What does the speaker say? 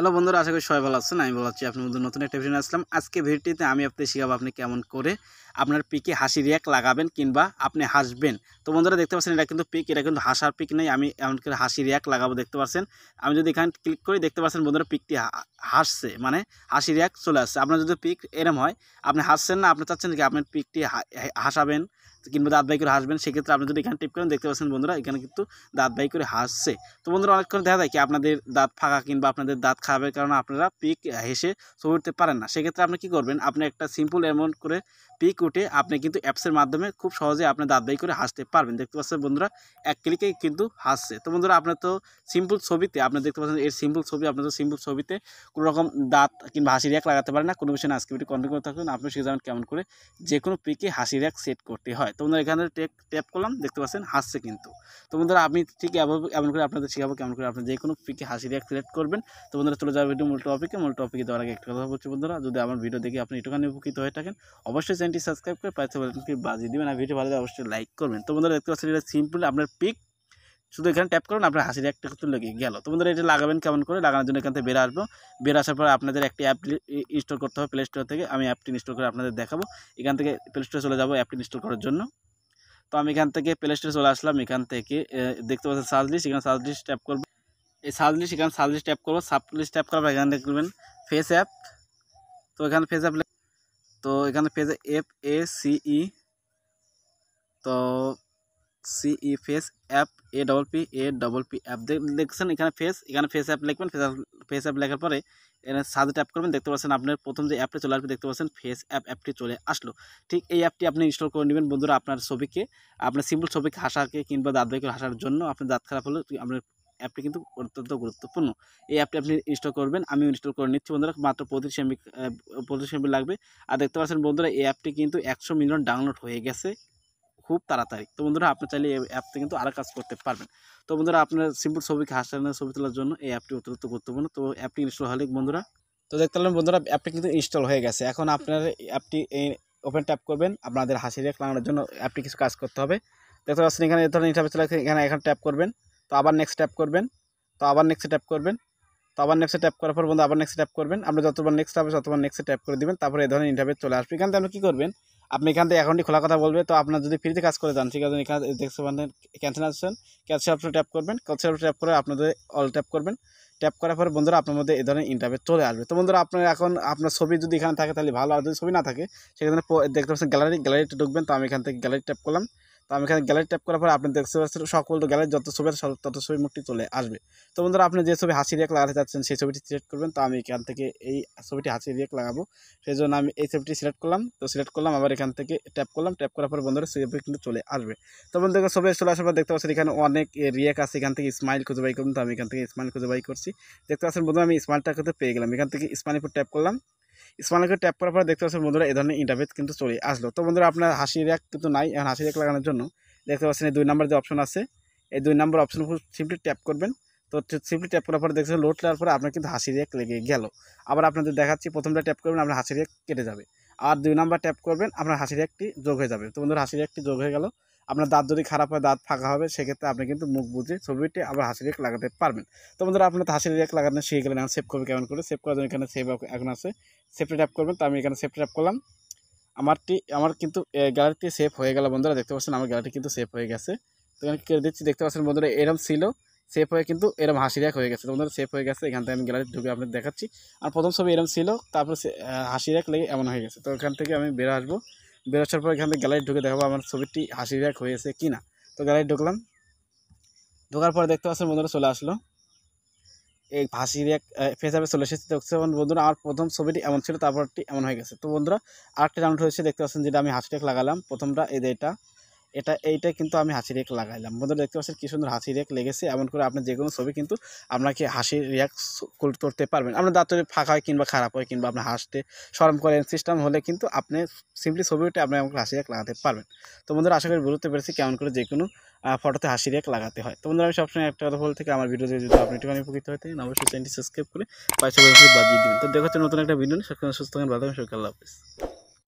hello বন্ধুরা আশা করি সবাই ভালো আছেন আমি বলছি আপনি বন্ধু নতুন একটা ভিডিও আসলাম আজকে ভিডিওটিতে আমি আপনি শিখাবো আপনি কেমন করে আপনার পিকে হাসি রিয়াক লাগাবেন কিংবা আপনি হাসবেন তো বন্ধুরা দেখতে পাচ্ছেন এটা কিন্তু পিক এটা কিন্তু হাসার পিক নেই আমি এমন করে হাসি রিয়াক লাগাবো দেখতে পাচ্ছেন আমি যদি এখানে ক্লিক করি দেখতে পাচ্ছেন বন্ধুরা পিকটি হাসছে মানে হাসি রিয়াক চলে আসছে আপনার যদি পিক এরম হয় আপনি হাসছেন না আপনি চাচ্ছেন কি আপনার পিকটি হাসাবেন কিংবা দাঁত বাই করে হাসবেন সেক্ষেত্রে আপনি যদি এখানে টিপ করেন দেখতে পাচ্ছেন বন্ধুরা এখানে কিন্তু দাঁত বাই করে হাসছে তো বন্ধুরা অনেকক্ষণ দেখা যায় কি আপনাদের দাঁত ফাঁকা কিংবা আপনাদের দাঁত খাবে কারণ আপনারা পিক হেসে ছবি উঠতে পারেন না সেক্ষেত্রে আপনি কি করবেন আপনি একটা সিম্পল এমন করে পিক উঠে আপনি কিন্তু অ্যাপসের মাধ্যমে খুব সহজে আপনি দাঁত বাই করে হাসতে পারবেন দেখতে পাচ্ছেন বন্ধুরা এক ক্লিকে কিন্তু হাসছে তো বন্ধুরা আপনার তো সিম্পল ছবিতে আপনি দেখতে পাচ্ছেন এর সিম্পল ছবি আপনি তো সিম্পল ছবিতে কোনো রকম দাঁত কিংবা হাসি রেখ লাগাতে পারেন না কোনো বিষয়ে আজকে ভিডিও কন্ট্রোল করে থাকুন আপনি সে জানেন কেমন করে যে কোনো পিকে হাসি রিয়াক সেট করতে হয় তো বন্ধুরা এখানে টেক ট্যাপ করলাম দেখতে পাচ্ছেন হাসছে কিন্তু তো বন্ধুরা আমি ঠিক এমন করে আপনাদের শেখাবো কেমন করে আপনি যে কোনো পিকে হাসি রিয়াক সিলেক্ট করবেন তো বন্ধুরা চলে যাবে ভিডিও মূল টপিকে মূল টপিকে দেওয়ার আগে একটা কথা বলছি বন্ধুরা যদি আমার ভিডিও দেখে আপনি একটুখানি উপকৃত হয়ে থাকেন অবশ্যই চ্যানেলটি সাবস্ক্রাইব করে পাশে বাটনটি বাজিয়ে দেবেন আর ভিডিও ভালো লাগে অবশ্যই লাইক করবেন তো বন্ধুরা দেখতে পাচ্ছেন এটা সিম্পল আপনার পিক শুধু এখানে ট্যাপ করুন আপনার হাসির একটা কিন্তু লেগে গেল তো বন্ধুরা এটা লাগাবেন কেমন করে লাগানোর জন্য এখান থেকে বের আসবো বের আসার পর আপনাদের একটি অ্যাপ ইনস্টল করতে হবে প্লে স্টোর থেকে আমি অ্যাপটি ইনস্টল করে আপনাদের দেখাবো এখান থেকে প্লে স্টোরে চলে যাবো অ্যাপটি ইনস্টল করার জন্য তো আমি এখান থেকে প্লে স্টোরে চলে আসলাম এখান থেকে দেখতে পাচ্ছেন সার্চ লিস্ট এখানে সার্চ লিস্ট ট্যাপ করবো এই সার্চ এখানে সার্চ লিস্ট ট্যাপ করবো সাব লিস্ট ট্যাপ করার এখানে দেখবেন ফেস অ্যাপ তো এখানে ফেস অ্যাপ তো এখানে ফেস এফ এ সিই তো C E face app A double P A double P app দেখছেন এখানে ফেস এখানে ফেস অ্যাপ লিখবেন ফেস ফেস অ্যাপ লেখার পরে এখানে সাজে ট্যাপ করবেন দেখতে পাচ্ছেন আপনার প্রথম যে অ্যাপটা চলে আসবে দেখতে পাচ্ছেন ফেস অ্যাপ অ্যাপটি চলে আসলো ঠিক এই অ্যাপটি আপনি ইনস্টল করে নেবেন বন্ধুরা আপনার ছবিকে আপনার সিম্পল ছবিকে হাসাকে কিংবা দাঁত বাইকের হাসার জন্য আপনার দাঁত খারাপ হলে আপনার অ্যাপটি কিন্তু অত্যন্ত গুরুত্বপূর্ণ এই অ্যাপটি আপনি ইনস্টল করবেন আমি ইনস্টল করে নিচ্ছি বন্ধুরা মাত্র পঁচিশ এমবি পঁচিশ এমবি লাগবে আর দেখতে পাচ্ছেন বন্ধুরা এই অ্যাপটি কিন্তু একশো মিলিয়ন ডাউনলোড হয়ে গেছে খুব তাড়াতাড়ি তো বন্ধুরা আপনি চাইলে এই অ্যাপতে কিন্তু আরও কাজ করতে পারবেন তো বন্ধুরা আপনার সিম্পল ছবিকে হাসানের ছবি তোলার জন্য এই অ্যাপটি অত্যন্ত গুরুত্বপূর্ণ তো অ্যাপটি ইনস্টল হলে বন্ধুরা তো দেখতে পেলাম বন্ধুরা অ্যাপটি কিন্তু ইনস্টল হয়ে গেছে এখন আপনার অ্যাপটি ওপেন ট্যাপ করবেন আপনাদের হাসি রেখ লাগানোর জন্য অ্যাপটি কিছু কাজ করতে হবে দেখতে পাচ্ছেন এখানে এ ধরনের ইন্টারভেস লাগছে এখানে এখানে ট্যাপ করবেন তো আবার নেক্সট ট্যাপ করবেন তো আবার নেক্সটে ট্যাপ করবেন তো আবার নেক্সটে ট্যাপ করার পর বন্ধু আবার নেক্সটে ট্যাপ করবেন আপনি যতবার নেক্সট হবে ততবার নেক্সটে ট্যাপ করে দেবেন তারপরে এই ধরনের ইন্টারভিউ চলে আসবে এখান থেকে আপনি কী করবেন আপনি এখান থেকে অ্যাকাউন্টটি খোলা কথা বলবে তো আপনার যদি ফ্রিতে কাজ করে যান ঠিক আছে এখানে দেখতে পান ক্যান্সেল আসছেন ক্যান্সেল অপশন ট্যাপ করবেন ক্যান্সেল অপশন ট্যাপ করে আপনাদের অল ট্যাপ করবেন ট্যাপ করার পরে বন্ধুরা আপনার মধ্যে এই ধরনের ইন্টারভিউ চলে আসবে তো বন্ধুরা আপনার এখন আপনার ছবি যদি এখানে থাকে তাহলে ভালো আর যদি ছবি না থাকে সেখানে দেখতে পাচ্ছেন গ্যালারি গ্যালারিতে ঢুকবেন তো আমি এখান থেকে গ্যালারি ট্যাপ করলাম তো আমি এখানে গ্যালারি ট্যাপ করার পরে আপনি দেখতে পাচ্ছেন সকল গ্যালারি যত ছবি আছে তত ছবি মুখটি চলে আসবে তো বন্ধুরা আপনি যে ছবি হাসি রেক লাগাতে চাচ্ছেন সেই ছবিটি সিলেক্ট করবেন তো আমি এখান থেকে এই ছবিটি হাসি রেক লাগাবো সেই জন্য আমি এই ছবিটি সিলেক্ট করলাম তো সিলেক্ট করলাম আবার এখান থেকে ট্যাপ করলাম ট্যাপ করার পর বন্ধুরা ছবি কিন্তু চলে আসবে তো বন্ধুরা ছবি চলে আসার পর দেখতে পাচ্ছেন এখানে অনেক রিয়েক আছে এখান থেকে স্মাইল খুঁজে বাই করুন তো আমি এখান থেকে স্মাইল খুঁজে বাই করছি দেখতে পাচ্ছেন বন্ধু আমি স্মাইলটা পেয়ে গেলাম এখান থেকে স্মাইলের উপর ট্যাপ করলাম স্মাইলকে ট্যাপ করার পর দেখতে পাচ্ছেন বন্ধুরা এই ধরনের ইন্টারভেস কিন্তু চলে আসলো তো বন্ধুরা আপনার হাসি র্যাক কিন্তু নাই এখন হাসি র্যাক লাগানোর জন্য দেখতে পাচ্ছেন এই দুই নাম্বার যে অপশন আছে এই দুই নাম্বার অপশন সিম্পলি ট্যাপ করবেন তো সিম্পলি ট্যাপ করার পরে দেখছেন লোড লাগার পরে আপনার কিন্তু হাসি রেক লেগে গেল আবার আপনাদের দেখাচ্ছি প্রথমটা ট্যাপ করবেন আপনার হাসি রেক কেটে যাবে আর দুই নাম্বার ট্যাপ করবেন আপনার হাসি রেকটি যোগ হয়ে যাবে তো বন্ধুরা হাসি রেকটি যোগ হয়ে গেল আপনার দাঁত যদি খারাপ হয় দাঁত ফাঁকা হবে সেক্ষেত্রে আপনি কিন্তু মুখ বুঝে ছবিটি আবার হাসি রেখ লাগাতে পারবেন তো বন্ধুরা আপনার হাসি রেখ লাগানো শিখে গেলেন সেভ করবে কেমন করে সেভ করার জন্য এখানে সেভ এখন আছে সেফটি ট্যাপ করবেন তো আমি এখানে সেফটি ট্যাপ করলাম আমারটি আমার কিন্তু গ্যালারিটি সেভ হয়ে গেল বন্ধুরা দেখতে পাচ্ছেন আমার গ্যালারিটি কিন্তু সেফ হয়ে গেছে তো এখানে কেটে দিচ্ছি দেখতে পাচ্ছেন বন্ধুরা এরম ছিল সেভ হয়ে কিন্তু এরম হাসি রেখ হয়ে গেছে বন্ধুরা সেফ হয়ে গেছে এখান থেকে আমি গ্যালারি ঢুকে আপনাদের দেখাচ্ছি আর প্রথম ছবি এরম ছিল তারপরে হাসি রেখ লেগে এমন হয়ে গেছে তো এখান থেকে আমি বেরো আসবো বেরোসার পর এখান থেকে গ্যালারি ঢুকে দেখাবো আমার ছবিটি হাসি ব্যাগ হয়েছে কি না তো গ্যালারি ঢুকলাম ঢোকার পর দেখতে পাচ্ছেন বন্ধুরা চলে আসলো এই হাসির এক ফেসঅ্যাপে চলে এসেছে দেখতে পাবেন বন্ধুরা আমার প্রথম ছবিটি এমন ছিল তারপরটি এমন হয়ে গেছে তো বন্ধুরা আরেকটা ডাউনলোড হয়েছে দেখতে পাচ্ছেন যেটা আমি হাসি লাগালাম প্রথমটা এই এটা এটা এইটা কিন্তু আমি হাসি রেক লাগাইলাম বন্ধুরা দেখতে পাচ্ছেন কী সুন্দর হাসি রেক লেগেছে এমন করে আপনি যে কোনো ছবি কিন্তু আপনাকে হাসি রিয়াক্ট করতে পারবেন আপনার দাঁতের ফাঁকা হয় কিংবা খারাপ হয় কিংবা আপনি হাসতে সরম করেন সিস্টেম হলে কিন্তু আপনি সিম্পলি ছবিটা আপনি আমাকে হাসি রেক লাগাতে পারবেন তো বন্ধুরা আশা করি বুঝতে পেরেছি কেমন করে যে কোনো ফটোতে হাসি রেক লাগাতে হয় তো বন্ধুরা আমি সবসময় একটা কথা বল থেকে আমার ভিডিও যদি আপনি একটুখানি উপকৃত হয় থাকেন অবশ্যই চ্যানেলটি সাবস্ক্রাইব করে পাশে বাজিয়ে দিবেন তো দেখা হচ্ছে নতুন একটা ভিডিও নিয়ে সুস্থ থাকেন ভালো থাকেন সকাল হাফিজ